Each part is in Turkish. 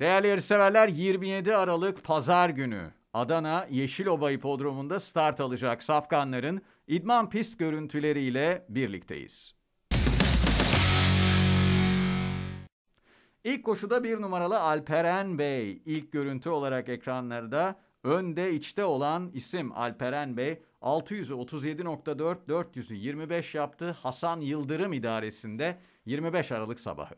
Değerli yarışseverler 27 Aralık Pazar günü Adana Yeşiloba Hipodromu'nda start alacak safkanların idman pist görüntüleriyle birlikteyiz. İlk koşuda bir numaralı Alperen Bey. ilk görüntü olarak ekranlarda önde içte olan isim Alperen Bey. 637.4 425 yaptı Hasan Yıldırım idaresinde 25 Aralık sabahı.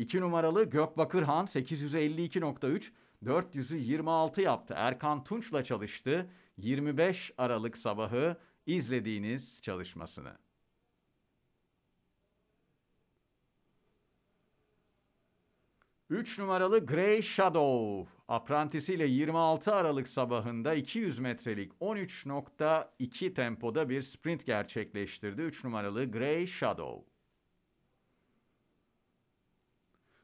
2 numaralı Gökbakır Han 852.3 426 yaptı. Erkan Tunç'la çalıştı 25 Aralık sabahı izlediğiniz çalışmasını. Üç numaralı Grey Shadow aprantisiyle 26 Aralık sabahında 200 metrelik 13.2 tempoda bir sprint gerçekleştirdi. 3 numaralı Grey Shadow.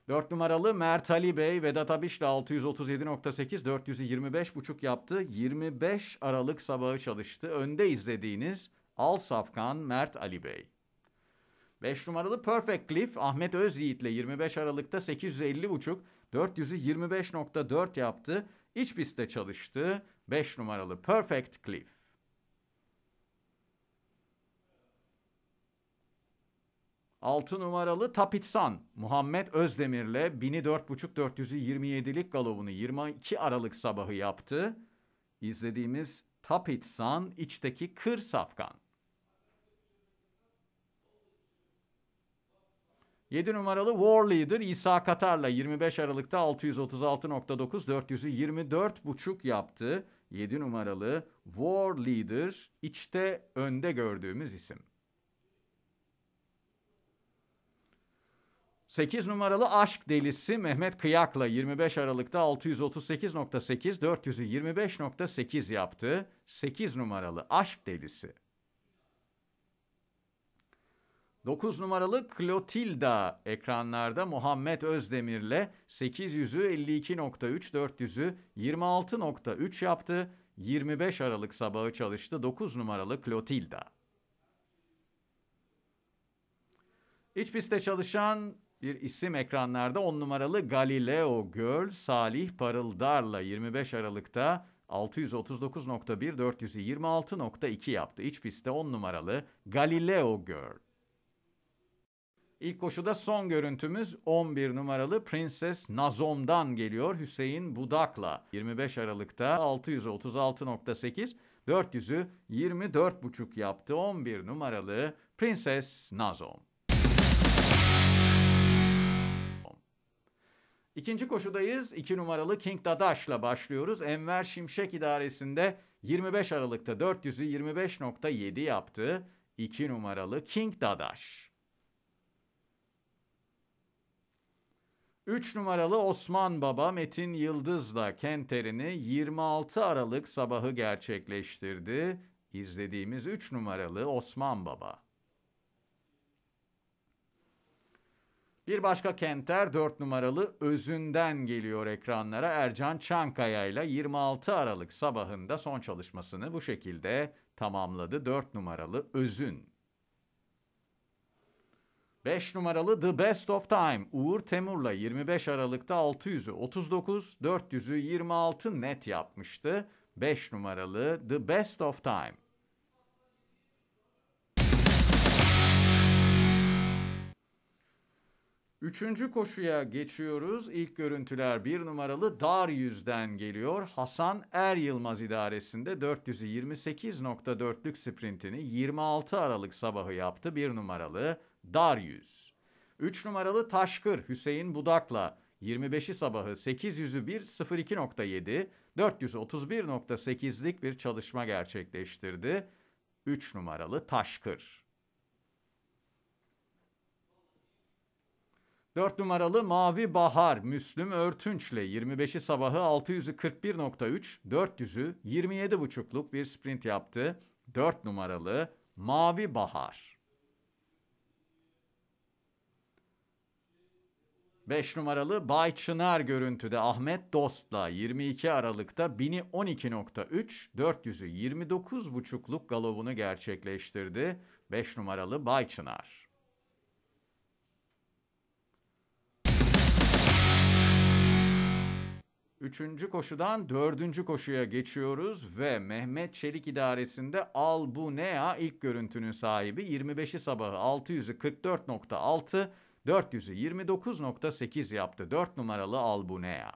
4 numaralı Mert Ali Bey Vedat Abişle 637.8 425.5 yaptı. 25 Aralık sabahı çalıştı. Önde izlediğiniz Al Safkan Mert Ali Bey. 5 numaralı Perfect Cliff Ahmet Özyiğit ile 25 Aralık'ta 850.5 425.4 yaptı. İç pistte çalıştı. 5 numaralı Perfect Cliff. 6 numaralı Tapitsan Muhammed Özdemir'le 1004.5-427'lik galovunu 22 Aralık sabahı yaptı. İzlediğimiz Tapitsan içteki kır safkan. 7 numaralı War Leader İsa Katar'la 25 Aralık'ta 636.9 424.5 yaptı. 7 numaralı War Leader içte önde gördüğümüz isim. 8 numaralı Aşk Delisi Mehmet Kıyak'la 25 Aralık'ta 638.8, 425.8 yaptı. 8 numaralı Aşk Delisi. 9 numaralı Clotilda ekranlarda Muhammed Özdemir'le 800'ü 52.3, 400'ü 26.3 yaptı. 25 Aralık sabahı çalıştı 9 numaralı Clotilda. İç pistte çalışan bir isim ekranlarda 10 numaralı Galileo Girl Salih Parıldar'la 25 Aralık'ta 639.1 426.2 yaptı. İç pistte 10 numaralı Galileo Girl. İlk koşuda son görüntümüz 11 numaralı Princess Nazom'dan geliyor Hüseyin Budak'la. 25 Aralık'ta 636.8 400'ü 24.5 yaptı 11 numaralı Princess Nazom. İkinci koşudayız. İki numaralı King Dadaş'la başlıyoruz. Enver Şimşek idaresinde 25 Aralık'ta 400'ü 25.7 yaptı. İki numaralı King Dadaş. Üç numaralı Osman Baba Metin Yıldız'la kenterini 26 Aralık sabahı gerçekleştirdi. İzlediğimiz üç numaralı Osman Baba. Bir başka Kenter 4 numaralı Özünden geliyor ekranlara. Ercan Çankaya ile 26 Aralık sabahında son çalışmasını bu şekilde tamamladı. 4 numaralı Özün. 5 numaralı The Best of Time Uğur Temur'la 25 Aralık'ta 600'ü 39, 400'ü 26 net yapmıştı. 5 numaralı The Best of Time. Üçüncü koşuya geçiyoruz. İlk görüntüler bir numaralı dar yüzden geliyor. Hasan Er Yılmaz idaresinde 428.4'lük sprintini 26 Aralık sabahı yaptı. Bir numaralı dar yüz. Üç numaralı Taşkır Hüseyin Budak'la 25'i sabahı 800'ü 1 02.7 431.8'lik bir çalışma gerçekleştirdi. 3 numaralı Taşkır. 4 numaralı Mavi Bahar Müslüm Örtünç'le 25'i sabahı 641.3 400'ü 27 buçukluk bir sprint yaptı. 4 numaralı Mavi Bahar. 5 numaralı Bay Çınar görüntüde Ahmet Dost'la 22 Aralık'ta 1012.3, 400'ü 29 buçukluk galovunu gerçekleştirdi. 5 numaralı Bay Çınar. Üçüncü koşudan dördüncü koşuya geçiyoruz ve Mehmet Çelik idaresinde Al Nea ilk görüntünün sahibi 25'i sabahı 600'ü 44.6 400'ü 29.8 yaptı 4 numaralı Al Nea.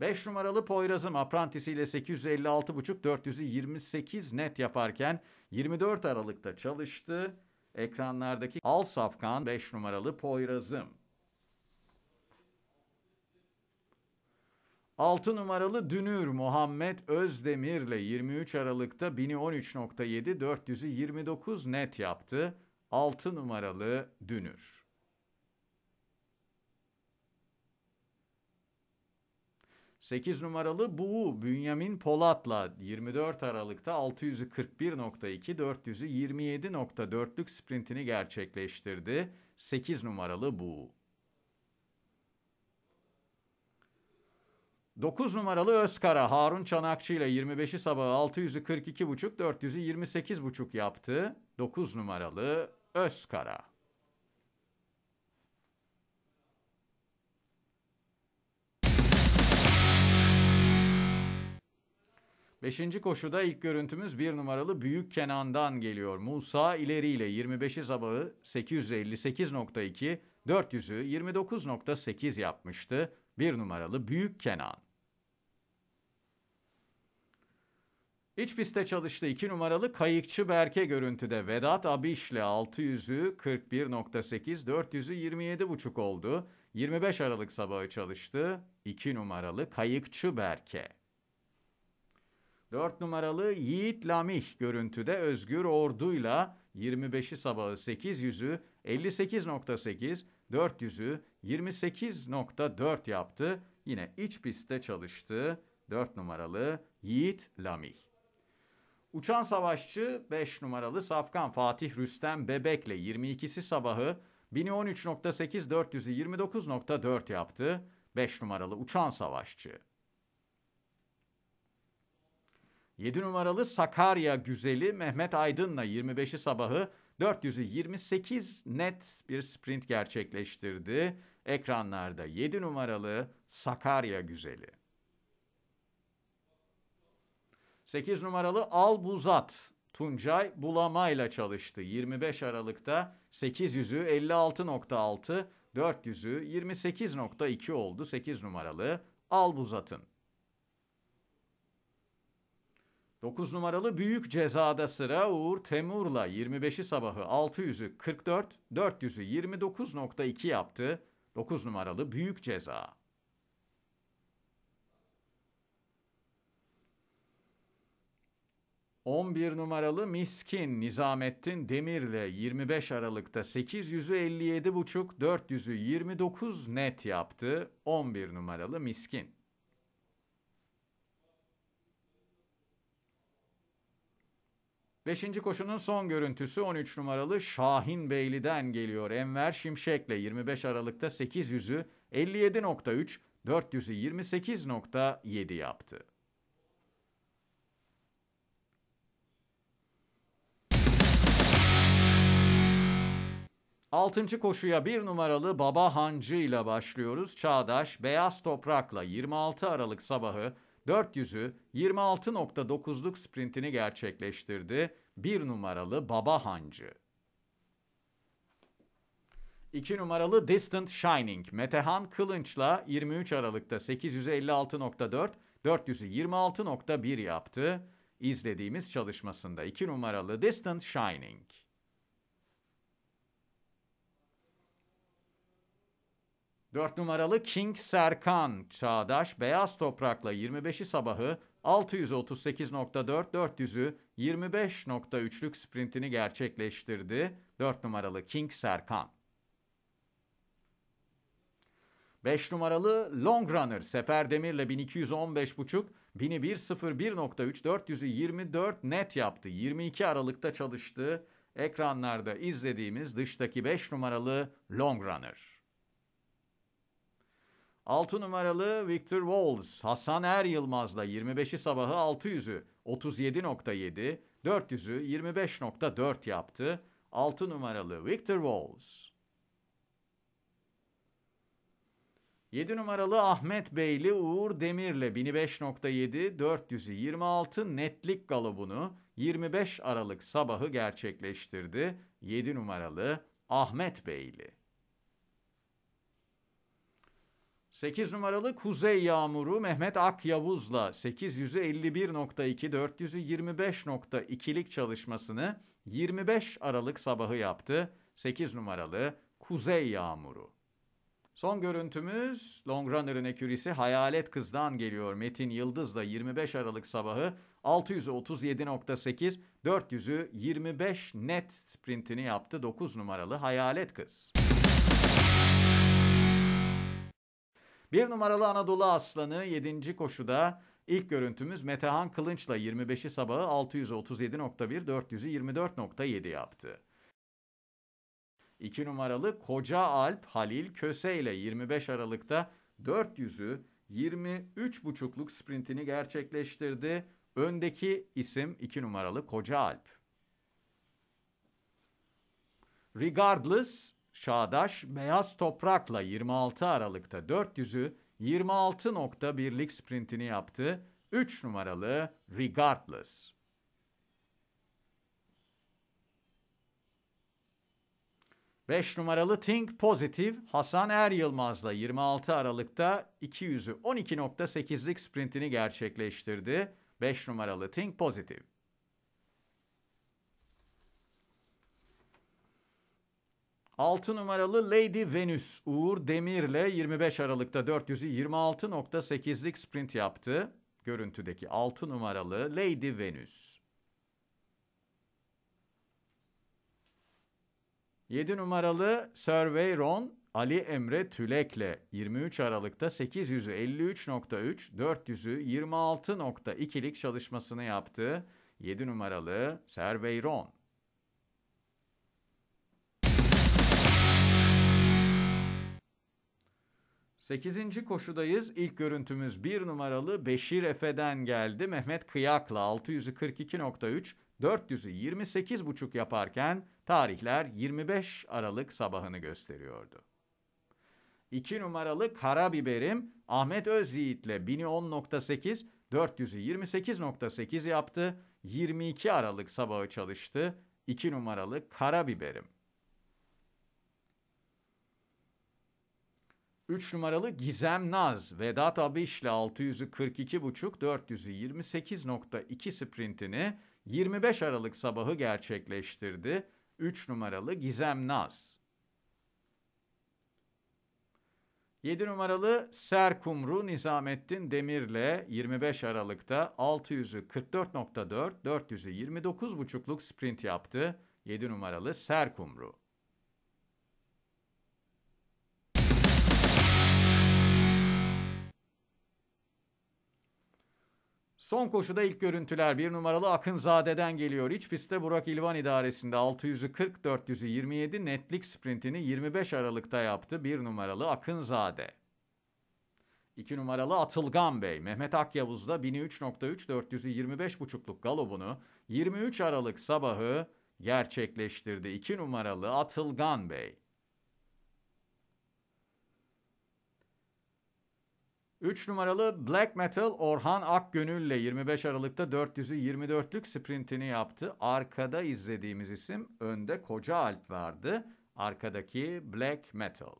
5 numaralı Poyraz'ım Apprentice ile 856.5 400'ü 28 net yaparken 24 Aralık'ta çalıştı. Ekranlardaki Al Safkan 5 numaralı Poyraz'ım. 6 numaralı Dünür Muhammed Özdemir'le 23 Aralık'ta 1013.7 400'ü net yaptı. 6 numaralı Dünür. Sekiz numaralı Buğu Bünyamin Polat'la 24 Aralık'ta 641.2 400'ü sprintini gerçekleştirdi. Sekiz numaralı Buğu. 9 numaralı Özkara Harun Çanakçı ile 25'i sabahı 600'ü 42,5 400'ü 28,5 yaptı. 9 numaralı Özkara. Beşinci koşuda ilk görüntümüz bir numaralı Büyük Kenan'dan geliyor. Musa ileriyle 25'i sabahı 858.2, 400'ü 29.8 yapmıştı. Bir numaralı Büyük Kenan. İç piste çalıştı 2 numaralı kayıkçı Berke görüntüde Vedat Abiş'le 600'ü 41.8, 400'ü 27.5 oldu. 25 Aralık sabahı çalıştı 2 numaralı kayıkçı Berke. 4 numaralı Yiğit Lamih görüntüde Özgür Ordu'yla 25'i sabahı 800'ü 58.8, 400'ü 28.4 yaptı. Yine iç pistte çalıştı 4 numaralı Yiğit Lamih. Uçan Savaşçı 5 numaralı Safkan Fatih Rüstem Bebek'le 22'si sabahı 1013.8 400'ü yaptı. 5 numaralı Uçan Savaşçı. 7 numaralı Sakarya Güzeli Mehmet Aydın'la 25'i sabahı 428 net bir sprint gerçekleştirdi. Ekranlarda 7 numaralı Sakarya Güzeli. 8 numaralı Albuzat Tuncay Bulamayla çalıştı. 25 Aralık'ta 800'ü 56.6, 400'ü 28.2 oldu 8 numaralı Albuzat'ın. 9 numaralı büyük cezada sıra Uğur Temur'la 25'i sabahı 600'ü 44, 400'ü 29.2 yaptı. 9 numaralı büyük ceza. 11 numaralı Miskin Nizamettin Demir'le 25 Aralık'ta 800'ü 57,5 net yaptı. 11 numaralı Miskin. Beşinci koşunun son görüntüsü 13 numaralı Şahin Beyli'den geliyor. Enver Şimşek'le 25 Aralık'ta 800'ü 57.3, 400'ü yaptı. Altıncı koşuya bir numaralı Baba Hancı ile başlıyoruz. Çağdaş Beyaz Toprak'la 26 Aralık sabahı 400'ü 26.9'luk sprintini gerçekleştirdi. Bir numaralı Baba Hancı. 2 numaralı Distant Shining Metehan Kılınç'la 23 Aralık'ta 856.4, 400'ü 26.1 yaptı. İzlediğimiz çalışmasında 2 numaralı Distant Shining. 4 numaralı King Serkan Çağdaş beyaz toprakla 25'i sabahı 638.4 400'ü 25.3'lük sprintini gerçekleştirdi. 4 numaralı King Serkan. 5 numaralı Long Runner Sefer Demir'le 1215.5 1001.01.3 400'ü 24 net yaptı. 22 Aralık'ta çalıştı. Ekranlarda izlediğimiz dıştaki 5 numaralı Long Runner. 6 numaralı Victor Walls, Hasan Er Yılmaz'la 25'i sabahı 600'ü 37.7, 400'ü 25.4 yaptı. 6 numaralı Victor Walls. 7 numaralı Ahmet Beyli Uğur Demir'le 1005.7 400'ü 26 netlik galobunu 25 Aralık sabahı gerçekleştirdi. 7 numaralı Ahmet Beyli. 8 numaralı Kuzey Yağmuru Mehmet Ak Yavuz'la 851.2 425.2'lik çalışmasını 25 Aralık sabahı yaptı. 8 numaralı Kuzey Yağmuru. Son görüntümüz Long Runner'ın ekürisi Hayalet Kız'dan geliyor. Metin Yıldız'la 25 Aralık sabahı 637.8 400'ü net sprintini yaptı 9 numaralı Hayalet Kız. Bir numaralı Anadolu Aslanı 7. koşuda ilk görüntümüz Metehan Kılınç'la 25'i sabahı 637.1 424.7 yaptı. 2 numaralı Koca Alp Halil Köse ile 25 Aralık'ta 400'ü 23.5'luk sprintini gerçekleştirdi. Öndeki isim 2 numaralı Koca Alp. Regardless Çağdaş Beyaz Toprak'la 26 Aralık'ta 400'ü 26.1'lik sprintini yaptı. 3 numaralı Regardless. Beş numaralı Think Positive Hasan Er Yılmaz'la 26 Aralık'ta 200'ü 12.8'lik sprintini gerçekleştirdi. 5 numaralı Think Positive. 6 numaralı Lady Venus Uğur Demir'le 25 Aralık'ta 400'ü 26.8'lik sprint yaptı. Görüntüdeki 6 numaralı Lady Venus. 7 numaralı Survey Ron Ali Emre Tülek'le 23 Aralık'ta 853.3 53.3, 400'ü 26.2'lik çalışmasını yaptı. 7 numaralı Survey Ron. 8. koşudayız. İlk görüntümüz 1 numaralı Beşir Efe'den geldi. Mehmet Kıyak'la 642.3, 400'ü 28.5 yaparken tarihler 25 Aralık sabahını gösteriyordu. 2 numaralı Karabiberim Ahmet Özyiğit'le 1010.8, 400'ü 28.8 yaptı. 22 Aralık sabahı çalıştı. 2 numaralı Karabiberim. 3 numaralı Gizem Naz, Vedat Abiş 642.5 428.2 sprintini 25 Aralık sabahı gerçekleştirdi. 3 numaralı Gizem Naz. 7 numaralı Serkumru Nizamettin Demir'le 25 Aralık'ta 644.4 44.4, sprint yaptı. 7 numaralı Serkumru. Son koşuda ilk görüntüler bir numaralı Akınzade'den geliyor. İç pistte Burak İlvan idaresinde 600'ü 40 400'ü 27 netlik sprintini 25 Aralık'ta yaptı bir numaralı Akınzade. 2 numaralı Atılgan Bey, Mehmet Akyavuz da 1003.3 400'ü 25.5'luk galobunu 23 Aralık sabahı gerçekleştirdi. 2 numaralı Atılgan Bey. 3 numaralı Black Metal Orhan Akgönül ile 25 Aralık'ta 400'ü 24'lük sprintini yaptı. Arkada izlediğimiz isim önde Koca Alp vardı. Arkadaki Black Metal.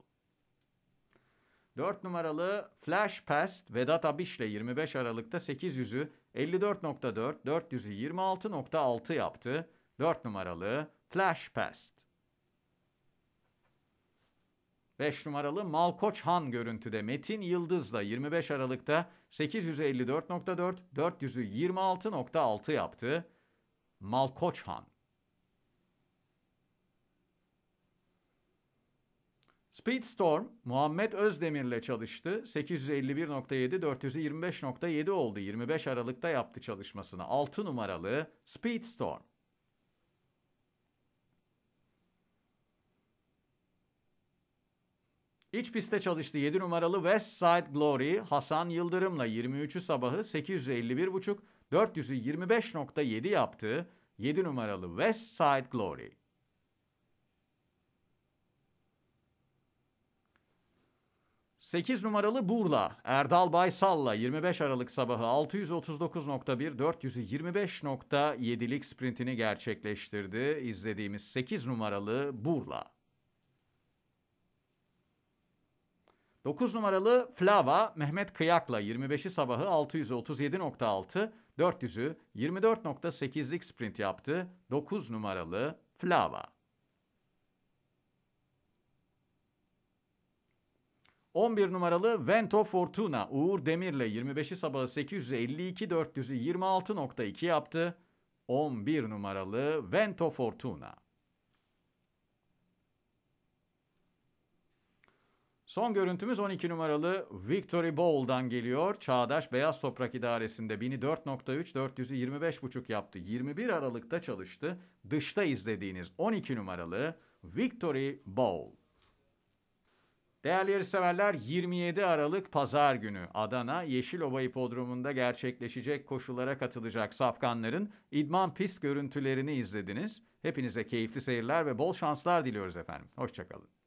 4 numaralı Flash Past Vedat Abiş ile 25 Aralık'ta 800'ü 54.4, 400'ü 26.6 yaptı. 4 numaralı Flash Past. 5 numaralı Malkoç Han görüntüde Metin Yıldız'la 25 Aralık'ta 854.4, 426.6 yaptı. Malkoç Han. Speedstorm Muhammed Özdemir'le çalıştı. 851.7 425.7 oldu. 25 Aralık'ta yaptı çalışmasını. 6 numaralı Speedstorm. İç pistte çalıştı 7 numaralı West Side Glory Hasan Yıldırım'la 23'ü sabahı 851.5, 425.7 yaptı. 7 numaralı West Side Glory. Sekiz numaralı Burla, Erdal Baysal'la 25 Aralık sabahı 639.1, 400'ü 25.7'lik sprintini gerçekleştirdi. İzlediğimiz sekiz numaralı Burla. 9 numaralı Flava Mehmet Kıyak'la 25'i sabahı 637.6, 400'ü 24.8'lik sprint yaptı. 9 numaralı Flava. 11 numaralı Vento Fortuna Uğur Demir'le 25'i sabahı 852 400'ü 26.2 yaptı. 11 numaralı Vento Fortuna. Son görüntümüz 12 numaralı Victory Bowl'dan geliyor. Çağdaş Beyaz Toprak İdaresi'nde 1004.3 400'ü yaptı. 21 Aralık'ta çalıştı. Dışta izlediğiniz 12 numaralı Victory Bowl. Değerli yarışseverler 27 Aralık Pazar günü Adana Yeşilova İpodromunda gerçekleşecek koşullara katılacak safkanların idman pist görüntülerini izlediniz. Hepinize keyifli seyirler ve bol şanslar diliyoruz efendim. Hoşçakalın.